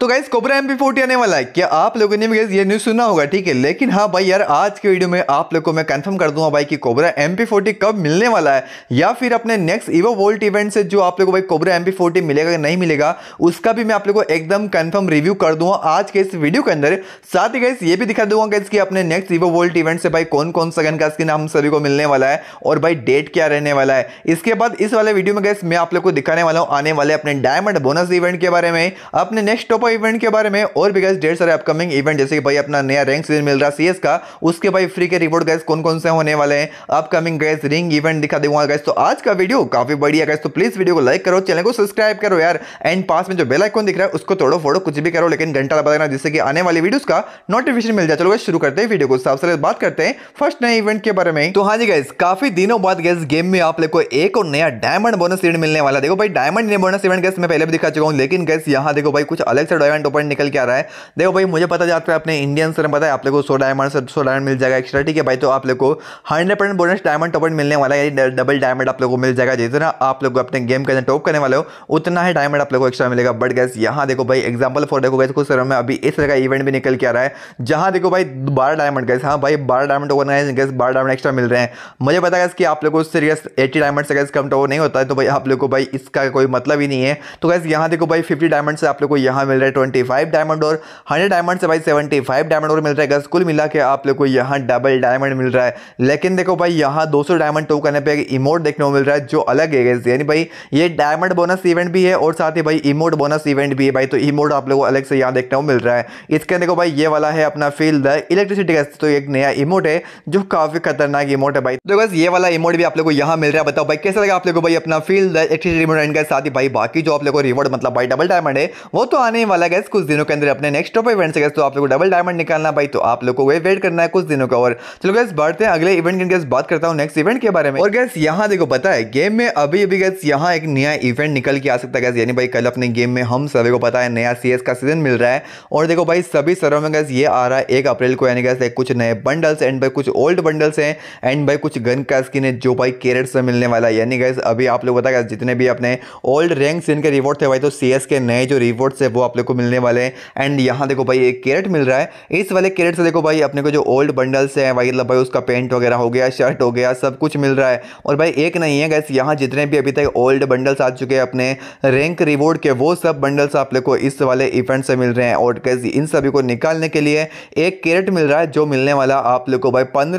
तो guys cobra M P आने वाला है क्या आप लोगों ने भी ये न्यूज़ सुना होगा ठीक है लेकिन हाँ भाई यार आज के वीडियो में आप लोग को मैं कंफर्म कर दूंगा भाई कि कोबरा एम पी कब मिलने वाला है या फिर अपने नेक्स्ट इवो वोल्ट इवेंट से जो आप लोग को भाई कोबरा एम पी मिलेगा या नहीं मिलेगा उसका भी मैं आप लोग को एकदम कन्फर्म रिव्यू कर दूंगा आज के इस वीडियो के अंदर साथ ही गाइस ये भी दिखा दूंगा गाइज कि अपने नेक्स्ट इवो वोल्ट इवेंट से भाई कौन कौन सा गन का स्किन हम सभी को मिलने वाला है और भाई डेट क्या रहने वाला है इसके बाद इस वाले वीडियो में गैस मैं आप लोग को दिखाने वाला हूँ आने वाले अपने डायमंड बोनस इवेंट के बारे में अपने नेक्स्ट टॉपर भाई इवेंट के बारे में और भी गैस ढेर सारे अपकमिंग इवेंट जैसे कि भाई अपना नया रैंक सीजन मिल रहा है सी का उसके भाई फ्री के रिवॉर्ड गैस कौन कौन से होने वाले हैं अपकमिंग गैस रिंग इवेंट दिखा दूंगा गैस तो आज का वीडियो काफी बढ़िया गैस तो प्लीज वीडियो को लाइक करो चैनल को सब्सक्राइब करो यार एंड पास में जो बेल दिख रहा है उसको तोड़ो फोड़ो कुछ भी करो लेकिन घंटा लगा देना जिससे कि आने वाली वीडियो का नोटिफिकेशन मिल जाए चलो गैस शुरू करते हैं वीडियो को सबसे बात करते हैं फर्स्ट नए इवेंट के बारे में तो हाँ जी गैस काफी दिनों बाद गैस गेम में आप लोग को एक और नया डायमंड बोनस इवेंट मिलने वाला देखो भाई डायमंड बोनस इवेंट गैस मैं पहले भी दिखा चुका हूँ लेकिन गैस यहाँ देखो भाई कुछ अलग से डायमंड ओपन निकल के आ रहा है देखो भाई मुझे पता जाता है अपने इंडियन से पता है आप लोग को सो डायमंड सौ डायमंड मिल जाएगा एक्स्ट्रा ठीक है भाई तो आप लोग को हंड्रेड परसेंट बोनस डायमंड टॉपन मिलने वाला है डबल डायमंड आप लोग को मिल जाएगा जितना आप लोग अपने गेम के अंदर टॉप करने वाले हो उतना ही डायमंड आप लोग को एक्स्ट्रा मिलेगा बट गैस यहाँ देखो भाई एग्जाम्पल फॉर देखो गैस कुछ समय में अभी इस तरह का इवेंट भी निकल के आ रहा है जहाँ देखो भाई बारह डायमंड गैस हाँ भाई बारह डायमंड टोकन है गैस बारह डायमंड एक्स्ट्रा मिल रहे हैं मुझे पता है कि आप लोग को सीरियस गैस एट्टी डायमंड से गैस कम टोकन तो नहीं होता है तो भाई आप लोग को भाई इसका कोई मतलब ही नहीं है तो गैस यहाँ देखो भाई फिफ्टी डायमंड से आप लोग को यहाँ मिल रहा है हंड्रेड ट्वेंटी फाइव डायमंड और हंड्रेड डायमंड से भाई सेवेंटी फाइव डायमंड और मिल रहा है जाएगा कुल मिला के आप लोग को यहाँ डबल डायमंड मिल रहा है लेकिन देखो भाई यहाँ दो सौ डायमंड टो करने पर इमोट देखने को मिल रहा है जो अलग है गैस यानी भाई ये डायमंड बोनस इवेंट भी है और साथ ही भाई इमोट बोनस इवेंट भी है भाई तो इमोट आप लोग को अलग से यहाँ देखने को मिल रहा है इसके देखो भाई ये वाला है अपना फील्ड द इलेक्ट्रिसिटी गैस तो एक नया इमोट है जो काफी खतरनाक इमोट है भाई तो बस ये वाला इमोट भी आप लोग को यहाँ मिल रहा है बताओ भाई कैसा लगा आप लोग को भाई अपना फील्ड इलेक्ट्रिसिटी इमोट एंड साथ ही भाई बाकी जो आप लोग को रिवॉर्ड मतलब भाई डबल डायमंड है वो तो आने वाला वाला गैस कुछ दिनों के अंदर अपने नेक्स्ट टॉप इवेंट से गैस तो आप लोग को डबल डायमंड निकालना भाई तो आप लोग को वे वेट करना है कुछ दिनों का और चलो गैस बढ़ते हैं अगले इवेंट की गैस बात करता हूँ नेक्स्ट इवेंट के बारे में और गैस यहाँ देखो पता है गेम में अभी अभी गैस यहाँ एक नया इवेंट निकल के आ सकता है गैस यानी भाई कल अपने गेम में हम सभी को पता है नया सी का सीजन मिल रहा है और देखो भाई सभी सर्वर में गैस ये आ रहा है एक अप्रैल को यानी गैस कुछ नए बंडल्स एंड भाई कुछ ओल्ड बंडल्स हैं एंड भाई कुछ गन का स्किन है जो भाई कैरेट से मिलने वाला है यानी गैस अभी आप लोग बताया गैस जितने भी अपने ओल्ड रैंक्स इनके रिवॉर्ड थे भाई तो सी के नए जो रिवॉर्ड्स है वो आप लोग को मिलने वाले हैं एंड यहाँ देखो भाई एक कैरेट मिल रहा है इस वाले कैरेट से देखो भाई अपने को जो ओल्ड बंडल्स हैं भाई मतलब भाई उसका पेंट वगैरह हो गया शर्ट हो गया सब कुछ मिल रहा है और भाई एक नहीं है गैस यहाँ जितने भी अभी तक ओल्ड बंडल्स आ चुके हैं अपने रैंक रिवॉर्ड के वो सब बंडल्स आप लोग को इस वाले इवेंट से मिल रहे हैं और गैस इन सभी को निकालने के लिए एक कैरेट मिल रहा है जो मिलने वाला आप लोग को भाई पंद्रह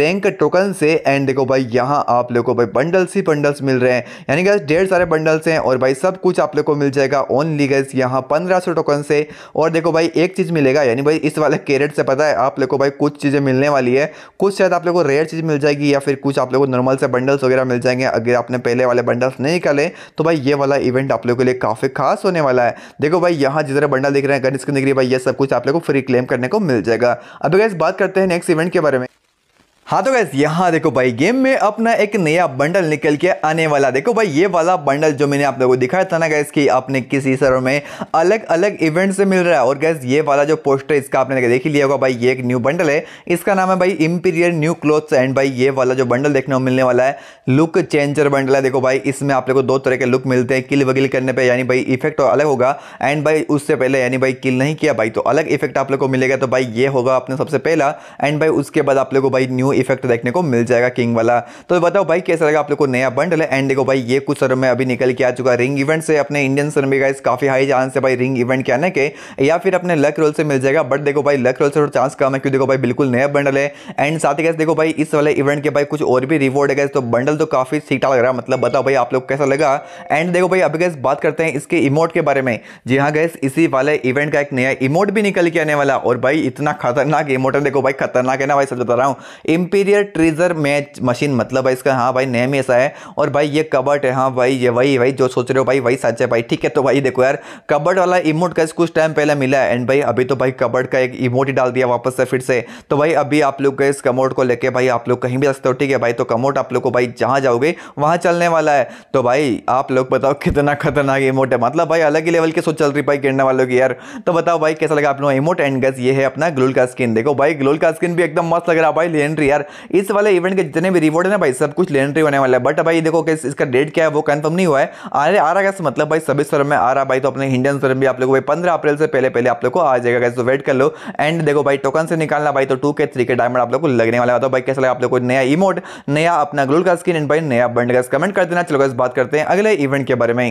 रैंक टोकन से एंड देखो भाई यहाँ आप लोग को भाई बंडल्स ही बंडल्स मिल रहे हैं यानी गैस ढेर सारे बंडल्स हैं और भाई सब कुछ आप लोग को मिल जाएगा ओनली गैस यहाँ पंद्रह सौ टोकन से और देखो भाई एक चीज़ मिलेगा यानी भाई इस वाले कैरेट से पता है आप लोग को भाई कुछ चीज़ें मिलने वाली है कुछ शायद आप लोग को रेयर चीज़ मिल जाएगी या फिर कुछ आप लोग को नॉर्मल से बंडल्स वगैरह मिल जाएंगे अगर आपने पहले वाले बंडल्स नहीं निकाले तो भाई ये वाला इवेंट आप लोग के लिए काफ़ी खास होने वाला है देखो भाई यहाँ जिस बंडल दिख रहे हैं गणेश स्किन दिख रही है भाई ये सब कुछ आप लोग को फ्री क्लेम करने को मिल जाएगा अब अगर बात करते हैं नेक्स्ट इवेंट के बारे में हाँ तो गैस यहाँ देखो भाई गेम में अपना एक नया बंडल निकल के आने वाला देखो भाई ये वाला बंडल जो मैंने आप लोगों को दिखाया था ना गैस कि आपने किसी सर्वर में अलग अलग इवेंट से मिल रहा है और गैस ये वाला जो पोस्टर इसका आपने देख ही लिया होगा भाई ये एक न्यू बंडल है इसका नाम है भाई इम्पीरियर न्यू क्लोथ्स एंड भाई ये वाला जो बंडल देखने को मिलने वाला है लुक चेंजर बंडल है देखो भाई इसमें आप लोग को दो तरह के लुक मिलते हैं किल वगिल करने पर यानी भाई इफेक्ट तो अलग होगा एंड भाई उससे पहले यानी भाई किल नहीं किया भाई तो अलग इफेक्ट आप लोग को मिलेगा तो भाई ये होगा आपने सबसे पहला एंड भाई उसके बाद आप लोग को भाई न्यू इफेक्ट देखने को मिल जाएगा किंग वाला तो बताओ भाई कैसा लगा आप लोग को नया बंडल है एंड देखो भाई ये कुछ सरों में अभी निकल के आ चुका रिंग इवेंट से अपने इंडियन सर में गाइस काफ़ी हाई चांस है भाई रिंग इवेंट के आने के या फिर अपने लक रोल से मिल जाएगा बट देखो भाई लक रोल से थोड़ा चांस कम है क्योंकि देखो भाई बिल्कुल नया बंडल है एंड साथ ही कैसे देखो भाई इस वाले इवेंट के भाई कुछ और भी रिवॉर्ड है गैस तो बंडल तो काफ़ी सीटा लग रहा मतलब बताओ भाई आप लोग कैसा लगा एंड देखो भाई अभी गैस बात करते हैं इसके इमोट के बारे में जी हाँ गैस इसी वाले इवेंट का एक नया इमोट भी निकल के आने वाला और भाई इतना खतरनाक इमोट है देखो भाई खतरनाक है ना भाई सब बता रहा हूँ इंपीरियर ट्रेजर मैच मशीन मतलब है इसका हाँ भाई नेम ऐसा है और भाई ये कबर्ट है हाँ भाई ये वही भाई जो सोच रहे हो भाई वही सच है भाई ठीक है तो भाई देखो यार कबर्ट वाला इमोट का कुछ टाइम पहले मिला है एंड भाई अभी तो भाई कबर्ट का एक इमोट ही डाल दिया वापस से फिर से तो भाई अभी आप लोग इस कमोट को लेके भाई आप लोग कहीं भी सकते हो ठीक है भाई तो कमोट आप लोग को भाई जहाँ जाओगे वहाँ चलने वाला है तो भाई आप लोग बताओ कितना खतरनाक इमोट है मतलब भाई अलग ही लेवल की सोच चल रही भाई गिरने वालों की यार तो बताओ भाई कैसा लगा आप लोग इमोट एंड गज ये है अपना ग्लूल का स्किन देखो भाई ग्लूल का स्किन भी एकदम मस्त लग रहा है भाई लेन रही यार इस वाले इवेंट के जितने भी रिवॉर्ड है ना भाई सब कुछ लेंट्री होने वाला है बट भाई देखो कैसे इसका डेट क्या है वो कन्फर्म नहीं हुआ है अरे आ रहा कैसे मतलब भाई सभी स्वर में आ रहा भाई तो अपने इंडियन स्वर भी आप लोग भाई पंद्रह अप्रैल से पहले पहले आप लोग को आ जाएगा कैसे वेट तो कर लो एंड देखो भाई टोकन से निकालना भाई तो टू के थ्री के डायमंड आप लोग को लगने वाला है तो भाई कैसे लगा आप लोग को नया इमोट नया अपना ग्लूल का स्क्रीन एंड भाई नया बंड का कमेंट कर देना चलो इस बात करते हैं अगले इवेंट के बारे में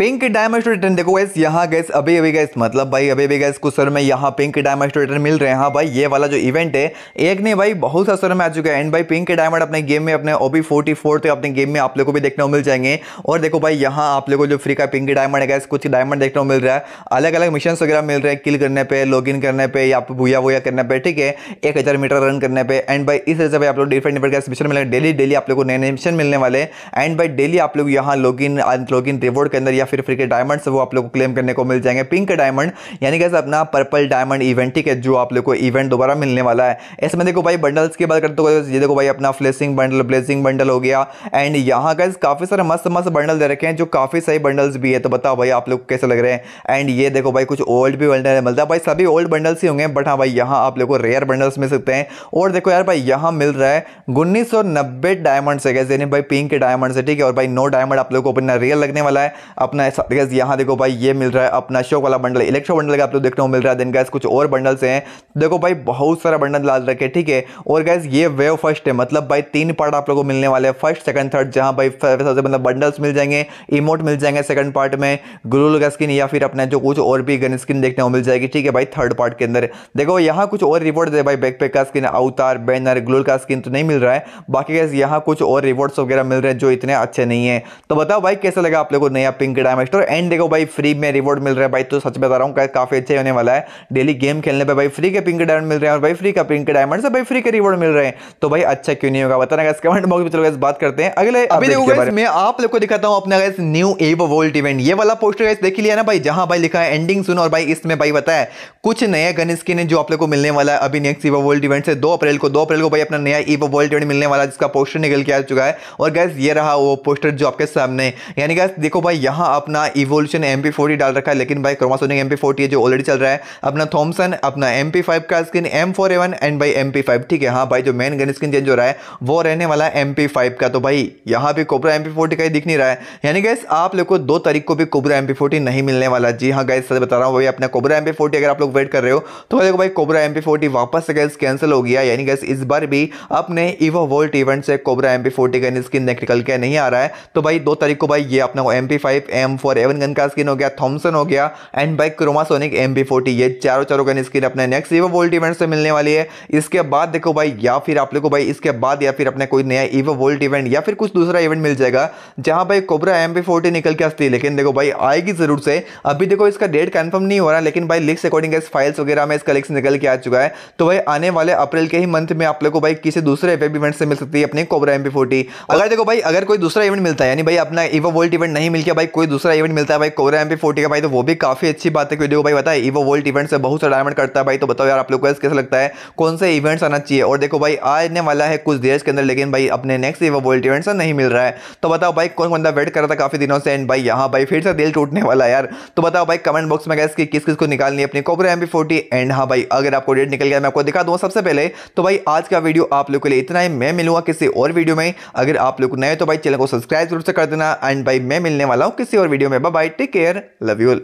पिंक डायमंड रिटर्न देखो गैस यहाँ गैस अभी अभी गैस मतलब भाई अभी अभी गैस कुछ सर में यहाँ पिंक डायमंड रिटर्न मिल रहे हैं हाँ भाई ये वाला जो इवेंट है एक नहीं भाई बहुत सा सर में आ चुका है एंड भाई पिंक डायमंड अपने गेम में अपने ओबी फोर्टी फोर थे अपने गेम में आप लोग को भी देखने को मिल जाएंगे और देखो भाई यहाँ आप लोग को जो फ्री का पिंक डायमंड है गैस कुछ डायमंड देखने को मिल रहा है अलग अलग मिशन वगैरह मिल रहे हैं किल करने पर लॉग इन करने पर या फिर भूया वूया करने पर ठीक है एक हज़ार मीटर रन करने पर एंड भाई इस वजह से आप लोग डिफरेंट डिफरेंट गैस मिशन मिले डेली डेली आप लोग को नए नए मिशन मिलने वाले एंड भाई डेली आप लोग यहाँ log in log in reward के अंदर या फिर फ्री के डायमंड वो आप लोग को क्लेम करने को मिल जाएंगे पिंक डायमंड यानी कैसे अपना पर्पल डायमंड इवेंट ठीक है जो आप लोग को इवेंट दोबारा मिलने वाला है इसमें देखो भाई बंडल्स की बात करते हो ये देखो भाई अपना फ्लेसिंग बंडल ब्लेसिंग बंडल हो गया एंड यहाँ का काफ़ी सारे मस्त मस्त बंडल दे रखे हैं जो काफ़ी सही बंडल्स भी है तो बताओ भाई आप लोग कैसे लग रहे हैं एंड ये देखो भाई कुछ ओल्ड भी बंडल मिलता है भाई सभी ओल्ड बंडल्स ही होंगे बट हाँ भाई यहाँ आप लोग को रेयर बंडल्स मिल सकते हैं और देखो यार भाई यहाँ मिल रहा है उन्नीस सौ नब्बे डायमंड से कैसे भाई पिंक के डायमंड ठीक है और भाई नो डायमंड आप लोग को अपना रियल लगने वाला है अपना अपना गैस यहाँ देखो भाई ये मिल रहा है अपना शोक वाला बंडल इलेक्ट्रो बंडल का आप लोग देखने को मिल रहा है देन गैस कुछ और बंडल्स हैं देखो भाई बहुत सारा बंडल लाल रखे ठीक है और गैस ये वेव फर्स्ट है मतलब भाई तीन पार्ट आप लोग को मिलने वाले हैं फर्स्ट सेकंड थर्ड जहाँ भाई सबसे मतलब बंडल्स मिल जाएंगे इमोट मिल जाएंगे सेकंड पार्ट में ग्लूल का स्किन या फिर अपना जो कुछ और भी गन स्किन देखने को मिल जाएगी ठीक है भाई थर्ड पार्ट के अंदर देखो यहाँ कुछ और रिवॉर्ड है भाई बैकपैक का स्किन अवतार बैनर ग्लूल का स्किन तो नहीं मिल रहा है बाकी गैस यहाँ कुछ और रिवॉर्ड्स वगैरह मिल रहे हैं जो इतने अच्छे नहीं है तो बताओ भाई कैसा लगा आप लोगों को नया पिंक के डायमंड स्टोर एंड देखो भाई फ्री में रिवॉर्ड मिल रहा है भाई तो सच बता रहा हूँ काफ़ी अच्छे होने वाला है डेली गेम खेलने पर भाई फ्री के पिंक डायमंड मिल रहे हैं और भाई फ्री का पिंक डायमंड से भाई फ्री के रिवॉर्ड मिल रहे हैं तो भाई अच्छा क्यों नहीं होगा बताना गैस कमेंट बॉक्स में चलो गैस बात करते हैं अगले अभी देखो मैं आप लोग को दिखाता हूँ अपना गैस न्यू एव वर्ल्ड इवेंट ये वाला पोस्टर गैस देख लिया ना भाई जहाँ भाई लिखा है एंडिंग सुन और भाई इसमें भाई बताया कुछ नए गन स्किन है जो आप लोग को मिलने वाला है अभी नेक्स्ट ईवा वर्ल्ड इवेंट से दो अप्रैल को दो अप्रैल को भाई अपना नया ईवा वर्ल्ड इवेंट मिलने वाला जिसका पोस्टर निकल के आ चुका है और गैस ये रहा वो पोस्टर जो आपके सामने यानी गैस देखो भाई यहाँ अपना इवोल्यूशन एम पी डाल रखा है लेकिन भाई क्रोमासोनिक एम पी है जो ऑलरेडी चल रहा है अपना थॉमसन अपना एम पी फाइव का skin M four A one and बाई एम पी फाइव ठीक है हाँ भाई जो मेन गन स्किन चेंज हो रहा है वो रहने वाला है एम पी फाइव का तो भाई यहाँ भी कोबरा एम पी फोर्टी का ही दिख नहीं रहा है यानी गैस आप लोग को दो तारीख को भी कोबरा एम पी फोर्टी नहीं मिलने वाला जी हाँ गैस बता रहा हूँ भाई अपना कोबरा एम पी फोर्टी अगर आप लोग वेट कर रहे हो तो भाई देखो भाई कोबरा एम पी फोर्टी वापस से गैस कैंसिल हो गया यानी गैस इस बार भी अपने इवो वोल्ट इवेंट से कोबरा एम पी फोर्टी का स्किन निकल के नहीं आ रहा है तो भाई दो तारीख को भाई ये अपना M P five M four A one gun का स्किन हो गया थॉमसन हो गया एंड बाई क्रोमासोनिक एम बी फोर्टी ये चारों चारों गन स्किन अपने नेक्स्ट ईवो वोल्ट इवेंट से मिलने वाली है इसके बाद देखो भाई या फिर आप लोग को भाई इसके बाद या फिर अपने कोई नया ईवो वोल्ट इवेंट या फिर कुछ दूसरा इवेंट मिल जाएगा जहाँ भाई कोबरा एम बी फोर्टी निकल के आती है लेकिन देखो भाई आएगी जरूर से अभी देखो इसका डेट कन्फर्म नहीं हो रहा लेकिन भाई लिक्स अकॉर्डिंग एस फाइल्स वगैरह में इसका लिक्स निकल के आ चुका है तो भाई आने वाले अप्रैल के ही मंथ में आप लोग को भाई किसी दूसरे वेब इवेंट से मिल सकती है अपने कोबरा एम बी फोर्टी अगर देखो भाई अगर कोई दूसरा इवेंट मिलता है यानी भाई अपना ईवो वोल्ट इवेंट नहीं मिल गया भाई कोई दूसरा इवेंट मिलता है भाई कोरा एम फोर्टी का भाई तो वो भी काफी अच्छी बात है क्योंकि देखो भाई बताए वो वर्ल्ड इवेंट से बहुत सारा डायमंड करता है भाई तो बताओ यार आप लोग को कैसा लगता है कौन से इवेंट्स आना चाहिए और देखो भाई आने वाला है कुछ देश के अंदर लेकिन भाई अपने नेक्स्ट इवो वर्ल्ड इवेंट से नहीं मिल रहा है तो बताओ भाई कौन बंदा वेट कर रहा था काफी दिनों से एंड भाई यहाँ भाई फिर से दिल टूटने वाला यार तो बताओ भाई कमेंट बॉक्स में गैस कि किस किस को निकालनी अपनी कोबरा एम फोर्टी एंड हाँ भाई अगर आपको डेट निकल गया मैं आपको दिखा दूँ सबसे पहले तो भाई आज का वीडियो आप लोग के लिए इतना ही मैं मिलूंगा किसी और वीडियो में अगर आप लोग नए तो भाई चैनल को सब्सक्राइब जरूर से कर देना एंड भाई मैं मिलने वाला हूँ किसी और वीडियो में bye take care love you